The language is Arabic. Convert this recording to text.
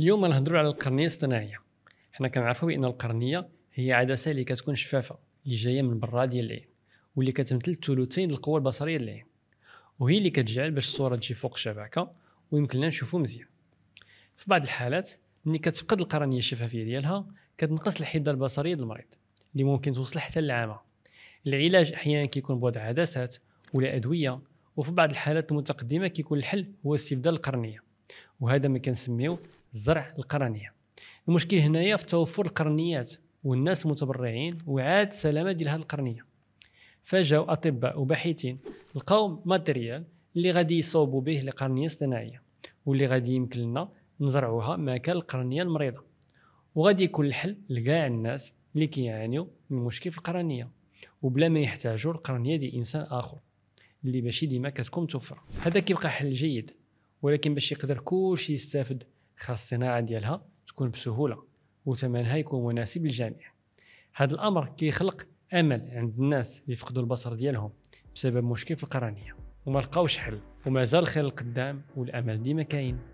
اليوم نهضروا على القرنيه الاصطناعيه حنا كنعرفوا بان القرنيه هي عدسه اللي كتكون شفافه اللي جايه من برا ديال العين واللي كتمثل ثلثين القوه البصريه للعين وهي اللي كتجعل باش الصوره تجي فوق الشبكه ويمكننا نشوفو مزيان في بعض الحالات ملي كتفقد القرنيه الشفافيه ديالها كتنقص الحده البصريه للمريض اللي ممكن توصل حتى للعمى العلاج احيانا كيكون بوضع عدسات ولا ادويه وفي بعض الحالات المتقدمه كيكون الحل هو استبدال القرنيه وهذا ما كنسميوه زرع القرنيه المشكل هنايا في توفر القرنيات والناس متبرعين وعاد السلامه ديال هذه القرنيه فجاو اطباء وباحثين لقاو ماتيريال اللي غادي يصوبوا به القرنيه الصناعيه واللي غادي يمكن لنا نزرعوها مكان القرنيه المريضه وغادي يكون الحل لكاع الناس اللي كيعانيو من مشكل في القرنيه وبلا ما يحتاجوا القرنيه ديال انسان اخر اللي ماشي ديما كتكون متوفره هذا كيبقى حل جيد ولكن باش يقدر كلشي يستافد خاص الصناعه ديالها تكون بسهوله وثمنها يكون مناسب للجميع هذا الامر كيخلق امل عند الناس اللي فقدوا البصر ديالهم بسبب مشكل في القرنيه وما لقاوش حل ومازال خير القدام والامل ديما كاين